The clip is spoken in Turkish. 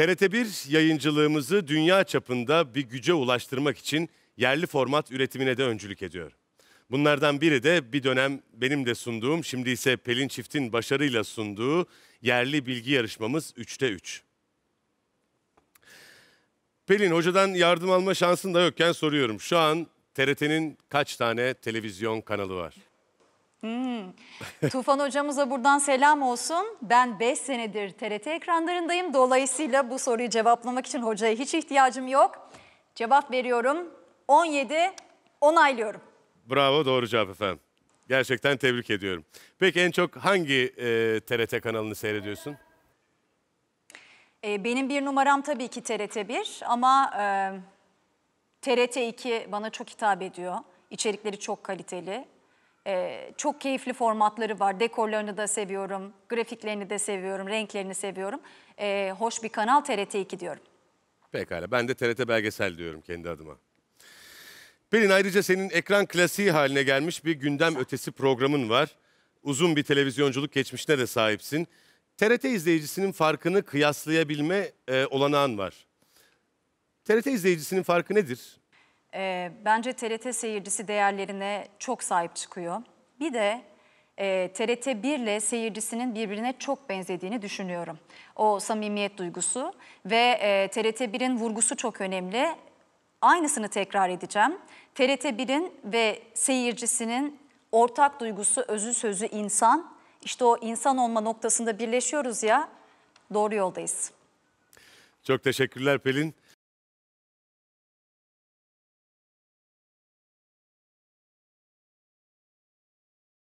TRT1 yayıncılığımızı dünya çapında bir güce ulaştırmak için yerli format üretimine de öncülük ediyor. Bunlardan biri de bir dönem benim de sunduğum, şimdi ise Pelin Çift'in başarıyla sunduğu yerli bilgi yarışmamız 3'te 3. Pelin hocadan yardım alma şansın da yokken soruyorum. Şu an TRT'nin kaç tane televizyon kanalı var? Hmm. Tufan hocamıza buradan selam olsun. Ben 5 senedir TRT ekranlarındayım. Dolayısıyla bu soruyu cevaplamak için hocaya hiç ihtiyacım yok. Cevap veriyorum. 17 onaylıyorum. Bravo doğru cevap efendim. Gerçekten tebrik ediyorum. Peki en çok hangi e, TRT kanalını seyrediyorsun? E, benim bir numaram tabii ki TRT1 ama e, TRT2 bana çok hitap ediyor. İçerikleri çok kaliteli. Ee, çok keyifli formatları var. Dekorlarını da seviyorum, grafiklerini de seviyorum, renklerini seviyorum. Ee, hoş bir kanal TRT2 diyorum. Pekala ben de TRT belgesel diyorum kendi adıma. Pelin ayrıca senin ekran klasiği haline gelmiş bir gündem ötesi programın var. Uzun bir televizyonculuk geçmişine de sahipsin. TRT izleyicisinin farkını kıyaslayabilme e, olanağın var. TRT izleyicisinin farkı nedir? E, bence TRT seyircisi değerlerine çok sahip çıkıyor. Bir de e, TRT 1 ile seyircisinin birbirine çok benzediğini düşünüyorum. O samimiyet duygusu ve e, TRT 1'in vurgusu çok önemli. Aynısını tekrar edeceğim. TRT 1'in ve seyircisinin ortak duygusu, özü sözü insan. İşte o insan olma noktasında birleşiyoruz ya, doğru yoldayız. Çok teşekkürler Pelin.